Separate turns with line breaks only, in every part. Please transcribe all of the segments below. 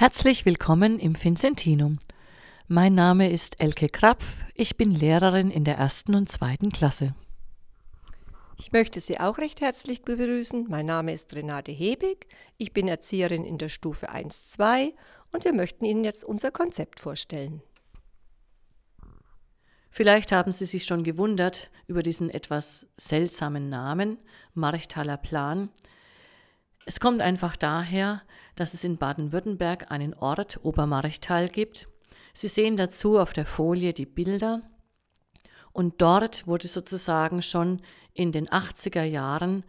Herzlich willkommen im Vincentinum. Mein Name ist Elke Krapf, ich bin Lehrerin in der ersten und zweiten Klasse. Ich möchte Sie auch recht herzlich begrüßen. Mein Name ist Renate Hebig, ich bin Erzieherin in der Stufe 1-2 und wir möchten Ihnen jetzt unser Konzept vorstellen. Vielleicht haben Sie sich schon gewundert über diesen etwas seltsamen Namen, Marchtaler Plan. Es kommt einfach daher, dass es in Baden-Württemberg einen Ort Obermarchtal gibt. Sie sehen dazu auf der Folie die Bilder. Und dort wurde sozusagen schon in den 80er Jahren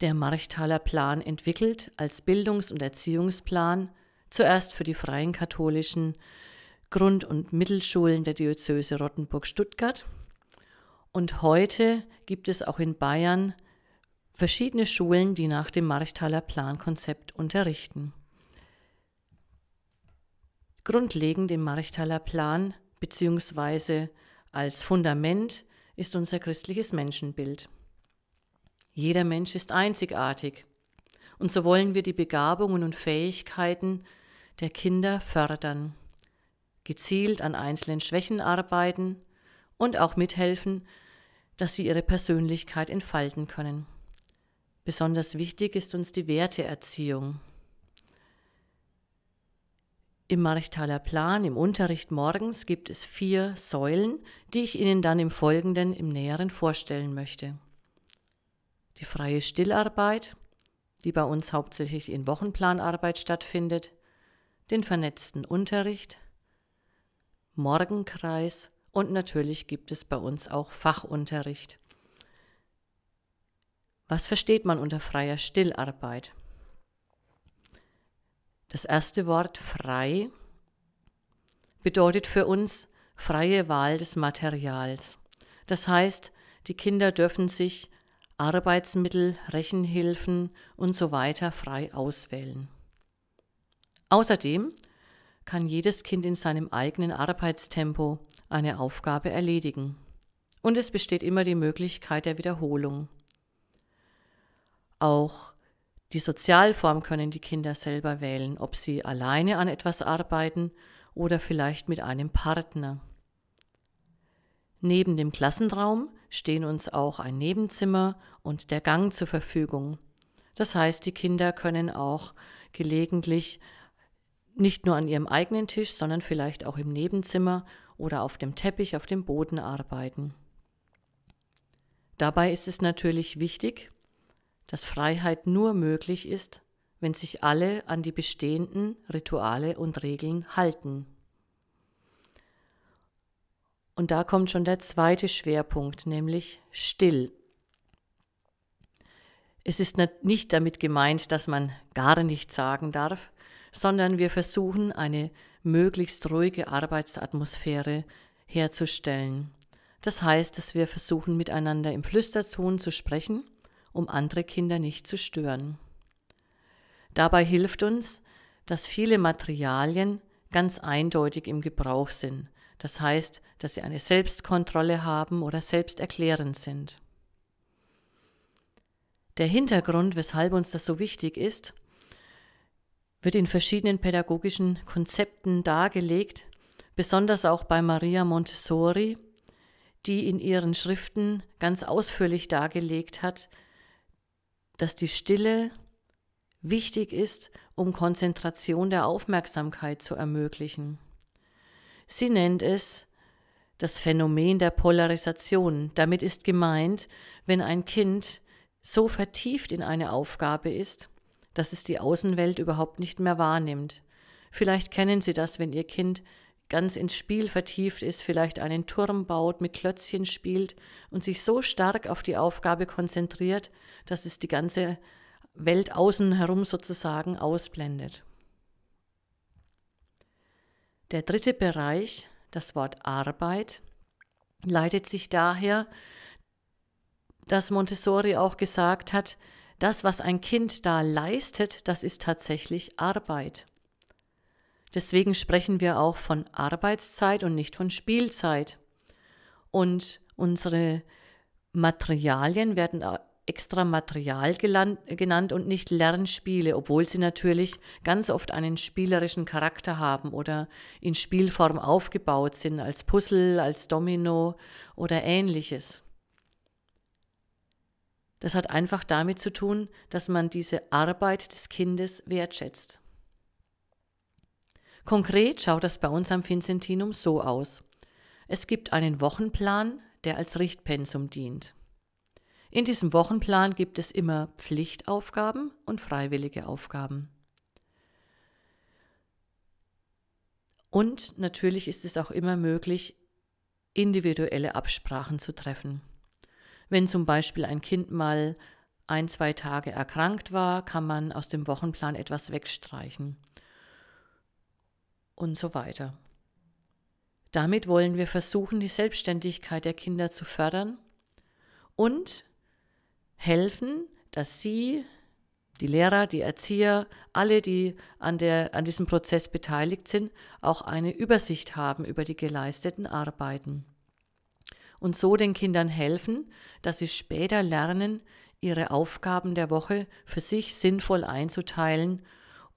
der Marchtaler Plan entwickelt als Bildungs- und Erziehungsplan, zuerst für die freien katholischen Grund- und Mittelschulen der Diözese Rottenburg-Stuttgart. Und heute gibt es auch in Bayern verschiedene Schulen, die nach dem Marchtaler Plankonzept unterrichten. Grundlegend im Marchtaler Plan bzw. als Fundament ist unser christliches Menschenbild. Jeder Mensch ist einzigartig und so wollen wir die Begabungen und Fähigkeiten der Kinder fördern, gezielt an einzelnen Schwächen arbeiten und auch mithelfen, dass sie ihre Persönlichkeit entfalten können. Besonders wichtig ist uns die Werteerziehung. Im Marchtaler Plan, im Unterricht morgens, gibt es vier Säulen, die ich Ihnen dann im Folgenden im Näheren vorstellen möchte. Die freie Stillarbeit, die bei uns hauptsächlich in Wochenplanarbeit stattfindet, den vernetzten Unterricht, Morgenkreis und natürlich gibt es bei uns auch Fachunterricht. Was versteht man unter freier Stillarbeit? Das erste Wort frei bedeutet für uns freie Wahl des Materials. Das heißt, die Kinder dürfen sich Arbeitsmittel, Rechenhilfen und so weiter frei auswählen. Außerdem kann jedes Kind in seinem eigenen Arbeitstempo eine Aufgabe erledigen. Und es besteht immer die Möglichkeit der Wiederholung. Auch die Sozialform können die Kinder selber wählen, ob sie alleine an etwas arbeiten oder vielleicht mit einem Partner. Neben dem Klassenraum stehen uns auch ein Nebenzimmer und der Gang zur Verfügung. Das heißt, die Kinder können auch gelegentlich nicht nur an ihrem eigenen Tisch, sondern vielleicht auch im Nebenzimmer oder auf dem Teppich auf dem Boden arbeiten. Dabei ist es natürlich wichtig, dass Freiheit nur möglich ist, wenn sich alle an die bestehenden Rituale und Regeln halten. Und da kommt schon der zweite Schwerpunkt, nämlich still. Es ist nicht damit gemeint, dass man gar nichts sagen darf, sondern wir versuchen, eine möglichst ruhige Arbeitsatmosphäre herzustellen. Das heißt, dass wir versuchen, miteinander im Flüsterton zu sprechen um andere Kinder nicht zu stören. Dabei hilft uns, dass viele Materialien ganz eindeutig im Gebrauch sind, das heißt, dass sie eine Selbstkontrolle haben oder selbsterklärend sind. Der Hintergrund, weshalb uns das so wichtig ist, wird in verschiedenen pädagogischen Konzepten dargelegt, besonders auch bei Maria Montessori, die in ihren Schriften ganz ausführlich dargelegt hat, dass die Stille wichtig ist, um Konzentration der Aufmerksamkeit zu ermöglichen. Sie nennt es das Phänomen der Polarisation. Damit ist gemeint, wenn ein Kind so vertieft in eine Aufgabe ist, dass es die Außenwelt überhaupt nicht mehr wahrnimmt. Vielleicht kennen Sie das, wenn Ihr Kind ganz ins Spiel vertieft ist, vielleicht einen Turm baut, mit Klötzchen spielt und sich so stark auf die Aufgabe konzentriert, dass es die ganze Welt außen herum sozusagen ausblendet. Der dritte Bereich, das Wort Arbeit, leitet sich daher, dass Montessori auch gesagt hat, das, was ein Kind da leistet, das ist tatsächlich Arbeit. Deswegen sprechen wir auch von Arbeitszeit und nicht von Spielzeit. Und unsere Materialien werden extra Material genannt und nicht Lernspiele, obwohl sie natürlich ganz oft einen spielerischen Charakter haben oder in Spielform aufgebaut sind, als Puzzle, als Domino oder ähnliches. Das hat einfach damit zu tun, dass man diese Arbeit des Kindes wertschätzt. Konkret schaut das bei uns am Vincentinum so aus. Es gibt einen Wochenplan, der als Richtpensum dient. In diesem Wochenplan gibt es immer Pflichtaufgaben und freiwillige Aufgaben. Und natürlich ist es auch immer möglich, individuelle Absprachen zu treffen. Wenn zum Beispiel ein Kind mal ein, zwei Tage erkrankt war, kann man aus dem Wochenplan etwas wegstreichen und so weiter. Damit wollen wir versuchen, die Selbstständigkeit der Kinder zu fördern und helfen, dass sie, die Lehrer, die Erzieher, alle, die an, der, an diesem Prozess beteiligt sind, auch eine Übersicht haben über die geleisteten Arbeiten. Und so den Kindern helfen, dass sie später lernen, ihre Aufgaben der Woche für sich sinnvoll einzuteilen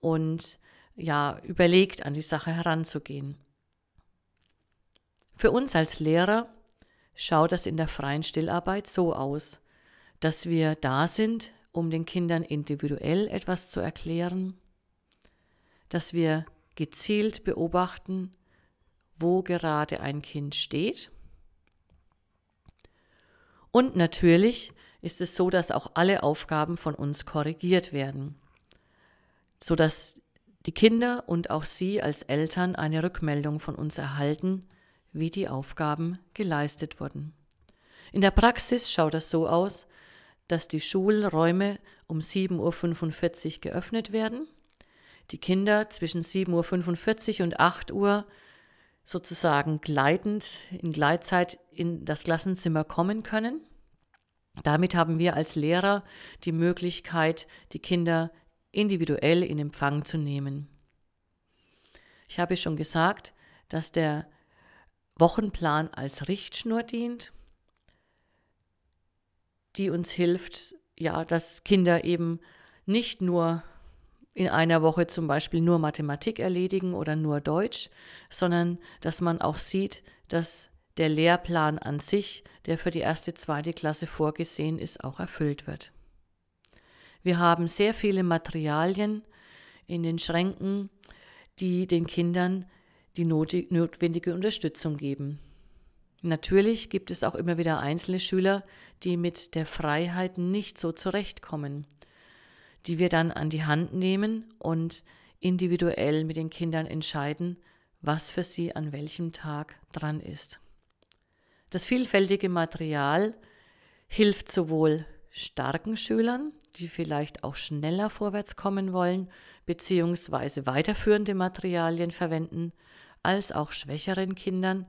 und ja überlegt an die Sache heranzugehen. Für uns als Lehrer schaut das in der freien Stillarbeit so aus, dass wir da sind, um den Kindern individuell etwas zu erklären, dass wir gezielt beobachten, wo gerade ein Kind steht. Und natürlich ist es so, dass auch alle Aufgaben von uns korrigiert werden, sodass die Kinder und auch Sie als Eltern eine Rückmeldung von uns erhalten, wie die Aufgaben geleistet wurden. In der Praxis schaut das so aus, dass die Schulräume um 7.45 Uhr geöffnet werden, die Kinder zwischen 7.45 Uhr und 8 Uhr sozusagen gleitend in Gleitzeit in das Klassenzimmer kommen können. Damit haben wir als Lehrer die Möglichkeit, die Kinder individuell in Empfang zu nehmen. Ich habe schon gesagt, dass der Wochenplan als Richtschnur dient, die uns hilft, ja, dass Kinder eben nicht nur in einer Woche zum Beispiel nur Mathematik erledigen oder nur Deutsch, sondern dass man auch sieht, dass der Lehrplan an sich, der für die erste, zweite Klasse vorgesehen ist, auch erfüllt wird. Wir haben sehr viele Materialien in den Schränken, die den Kindern die notwendige Unterstützung geben. Natürlich gibt es auch immer wieder einzelne Schüler, die mit der Freiheit nicht so zurechtkommen, die wir dann an die Hand nehmen und individuell mit den Kindern entscheiden, was für sie an welchem Tag dran ist. Das vielfältige Material hilft sowohl starken Schülern, die vielleicht auch schneller vorwärts kommen wollen beziehungsweise weiterführende Materialien verwenden, als auch schwächeren Kindern.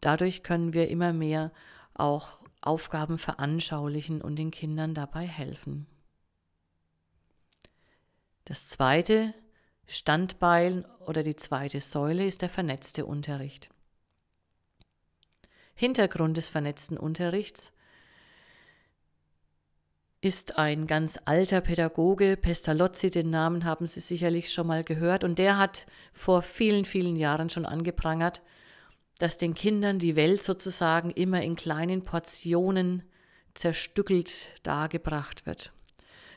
Dadurch können wir immer mehr auch Aufgaben veranschaulichen und den Kindern dabei helfen. Das zweite Standbeil oder die zweite Säule ist der vernetzte Unterricht. Hintergrund des vernetzten Unterrichts ist ein ganz alter Pädagoge. Pestalozzi, den Namen haben Sie sicherlich schon mal gehört. Und der hat vor vielen, vielen Jahren schon angeprangert, dass den Kindern die Welt sozusagen immer in kleinen Portionen zerstückelt dargebracht wird.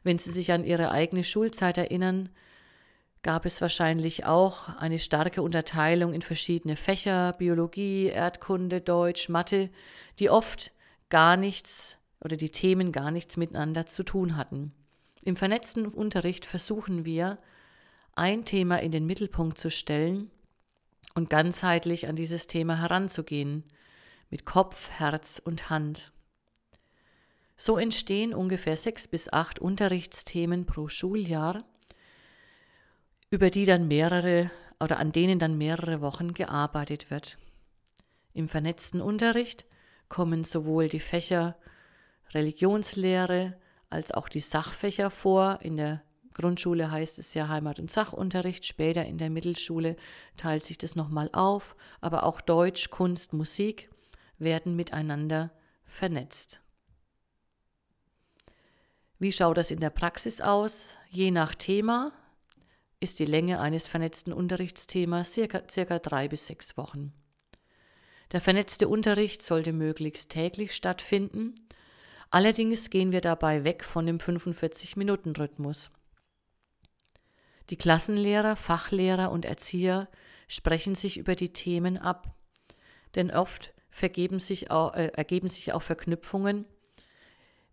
Wenn Sie sich an Ihre eigene Schulzeit erinnern, gab es wahrscheinlich auch eine starke Unterteilung in verschiedene Fächer, Biologie, Erdkunde, Deutsch, Mathe, die oft gar nichts oder die Themen gar nichts miteinander zu tun hatten. Im vernetzten Unterricht versuchen wir, ein Thema in den Mittelpunkt zu stellen und ganzheitlich an dieses Thema heranzugehen, mit Kopf, Herz und Hand. So entstehen ungefähr sechs bis acht Unterrichtsthemen pro Schuljahr, über die dann mehrere oder an denen dann mehrere Wochen gearbeitet wird. Im vernetzten Unterricht kommen sowohl die Fächer Religionslehre als auch die Sachfächer vor. In der Grundschule heißt es ja Heimat- und Sachunterricht, später in der Mittelschule teilt sich das nochmal auf, aber auch Deutsch, Kunst, Musik werden miteinander vernetzt. Wie schaut das in der Praxis aus? Je nach Thema ist die Länge eines vernetzten Unterrichtsthemas circa, circa drei bis sechs Wochen. Der vernetzte Unterricht sollte möglichst täglich stattfinden Allerdings gehen wir dabei weg von dem 45-Minuten-Rhythmus. Die Klassenlehrer, Fachlehrer und Erzieher sprechen sich über die Themen ab, denn oft sich auch, äh, ergeben sich auch Verknüpfungen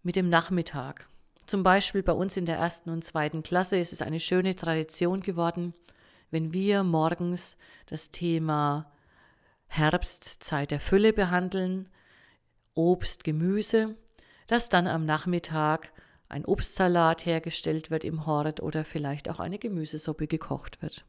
mit dem Nachmittag. Zum Beispiel bei uns in der ersten und zweiten Klasse ist es eine schöne Tradition geworden, wenn wir morgens das Thema Herbst, Zeit der Fülle behandeln, Obst, Gemüse dass dann am Nachmittag ein Obstsalat hergestellt wird im Hort oder vielleicht auch eine Gemüsesuppe gekocht wird.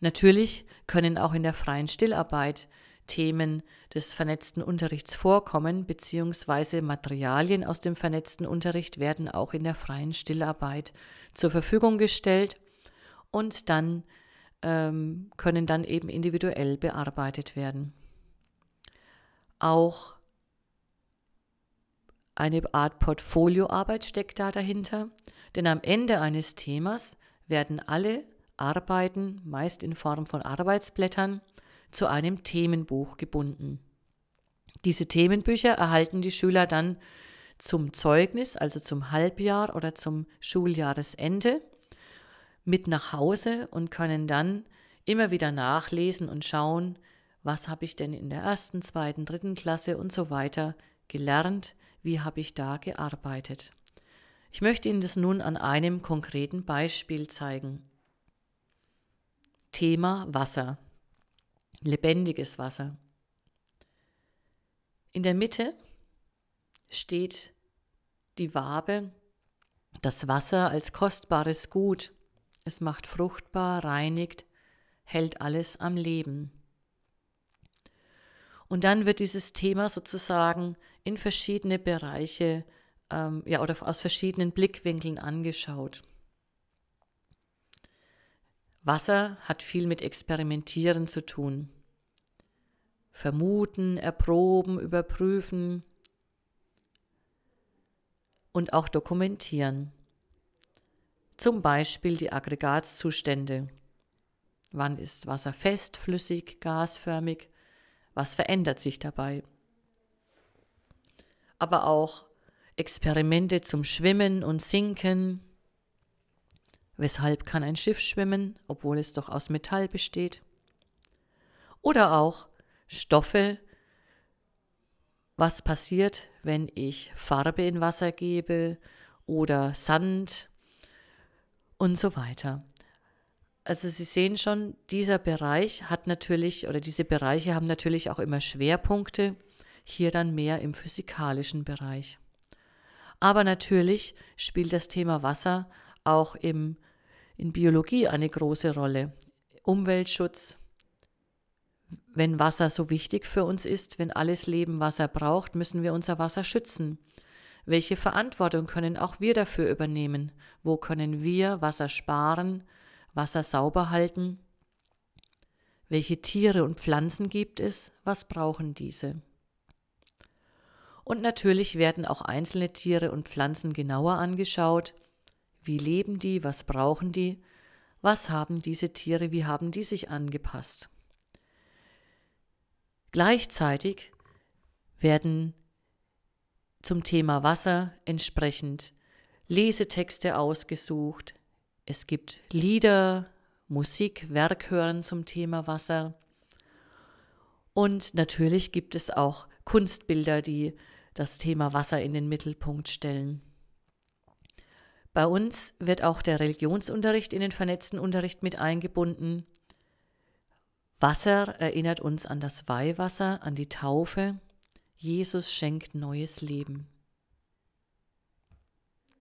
Natürlich können auch in der freien Stillarbeit Themen des vernetzten Unterrichts vorkommen, beziehungsweise Materialien aus dem vernetzten Unterricht werden auch in der freien Stillarbeit zur Verfügung gestellt und dann ähm, können dann eben individuell bearbeitet werden. Auch eine Art Portfolioarbeit steckt da dahinter, denn am Ende eines Themas werden alle Arbeiten, meist in Form von Arbeitsblättern, zu einem Themenbuch gebunden. Diese Themenbücher erhalten die Schüler dann zum Zeugnis, also zum Halbjahr oder zum Schuljahresende, mit nach Hause und können dann immer wieder nachlesen und schauen, was habe ich denn in der ersten, zweiten, dritten Klasse und so weiter gelernt, wie habe ich da gearbeitet. Ich möchte Ihnen das nun an einem konkreten Beispiel zeigen. Thema Wasser. Lebendiges Wasser. In der Mitte steht die Wabe, das Wasser als kostbares Gut. Es macht fruchtbar, reinigt, hält alles am Leben. Und dann wird dieses Thema sozusagen in verschiedene Bereiche ähm, ja, oder aus verschiedenen Blickwinkeln angeschaut. Wasser hat viel mit Experimentieren zu tun. Vermuten, erproben, überprüfen und auch dokumentieren. Zum Beispiel die Aggregatzustände. Wann ist Wasser fest, flüssig, gasförmig? Was verändert sich dabei? aber auch Experimente zum Schwimmen und Sinken. Weshalb kann ein Schiff schwimmen, obwohl es doch aus Metall besteht? Oder auch Stoffe, was passiert, wenn ich Farbe in Wasser gebe oder Sand und so weiter. Also Sie sehen schon, dieser Bereich hat natürlich oder diese Bereiche haben natürlich auch immer Schwerpunkte hier dann mehr im physikalischen Bereich. Aber natürlich spielt das Thema Wasser auch im, in Biologie eine große Rolle. Umweltschutz, wenn Wasser so wichtig für uns ist, wenn alles Leben Wasser braucht, müssen wir unser Wasser schützen. Welche Verantwortung können auch wir dafür übernehmen? Wo können wir Wasser sparen, Wasser sauber halten? Welche Tiere und Pflanzen gibt es? Was brauchen diese? Und natürlich werden auch einzelne Tiere und Pflanzen genauer angeschaut. Wie leben die? Was brauchen die? Was haben diese Tiere? Wie haben die sich angepasst? Gleichzeitig werden zum Thema Wasser entsprechend Lesetexte ausgesucht. Es gibt Lieder, Musik, Werkhören zum Thema Wasser. Und natürlich gibt es auch Kunstbilder, die das Thema Wasser in den Mittelpunkt stellen. Bei uns wird auch der Religionsunterricht in den vernetzten Unterricht mit eingebunden. Wasser erinnert uns an das Weihwasser, an die Taufe. Jesus schenkt neues Leben.